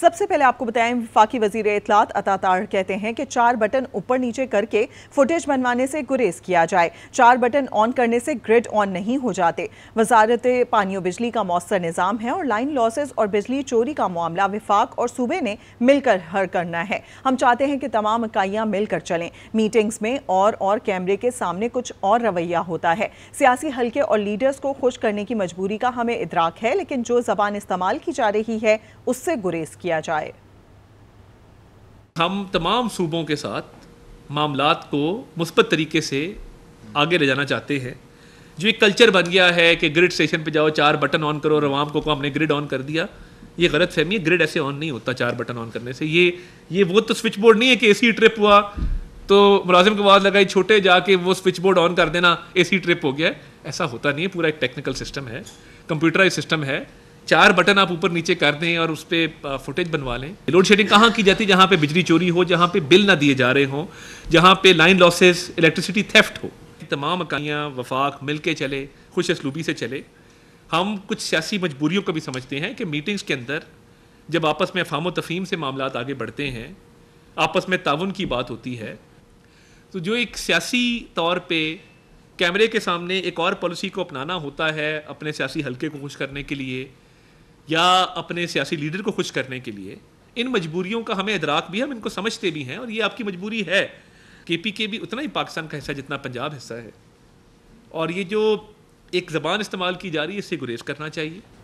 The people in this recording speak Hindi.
सबसे पहले आपको बताएं विफाकी वजीर इतलात अतातार कहते हैं कि चार बटन ऊपर नीचे करके फुटेज बनवाने से गुरेज किया जाए चार बटन ऑन करने से ग्रिड ऑन नहीं हो जाते वजारत पानी और बिजली का मौसर निज़ाम है और लाइन लॉसेज और बिजली चोरी का मामला विफाक और सूबे ने मिलकर हर करना है हम चाहते हैं कि तमाम इकाइयाँ मिलकर चलें मीटिंग्स में और और कैमरे के सामने कुछ और रवैया होता है सियासी हल्के और लीडर्स को खुश करने की मजबूरी का हमें इदराक है लेकिन जो जबान इस्तेमाल की जा रही है उससे गुरेज किया जाए हम तमाम सूबों के साथ मामला को मुस्बत तरीके से आगे ले जाना चाहते हैं जो एक कल्चर बन गया है कि ग्रिड स्टेशन पे जाओ चार बटन ऑन करो और आवाम को हमने ग्रिड ऑन कर दिया ये गलत फहमी है ग्रिड ऐसे ऑन नहीं होता चार बटन ऑन करने से ये ये वो तो स्विच बोर्ड नहीं है कि एसी ट्रिप हुआ तो मुलाजिम को आवाज़ लगाई छोटे जाके वो स्विच बोर्ड ऑन कर देना एसी ट्रिप हो गया ऐसा होता नहीं है पूरा एक टेक्निकल सिस्टम है कंप्यूटराइज सिस्टम है चार बटन आप ऊपर नीचे कर दें और उस पर फुटेज बनवा लें लोड शेडिंग कहाँ की जाती है जहाँ पे बिजली चोरी हो जहाँ पे बिल ना दिए जा रहे हों जहाँ पे लाइन लॉसेस इलेक्ट्रिसिटी थेफ्ट हो तमाम अकाइयाँ वफाक मिल के चले खुश असलूबी से चले हम कुछ सियासी मजबूरियों को भी समझते हैं कि मीटिंग्स के अंदर जब आपस में अफाम तफीम से मामला आगे बढ़ते हैं आपस में ताउन की बात होती है तो जो एक सियासी तौर पर कैमरे के सामने एक और पॉलिसी को अपनाना होता है अपने सियासी हलके को खुश करने के लिए या अपने सियासी लीडर को खुश करने के लिए इन मजबूरियों का हमें इदराक भी है हम इनको समझते भी हैं और ये आपकी मजबूरी है के पी के भी उतना ही पाकिस्तान का हिस्सा जितना पंजाब हिस्सा है और ये जो एक ज़बान इस्तेमाल की जा रही है इससे गुरेज करना चाहिए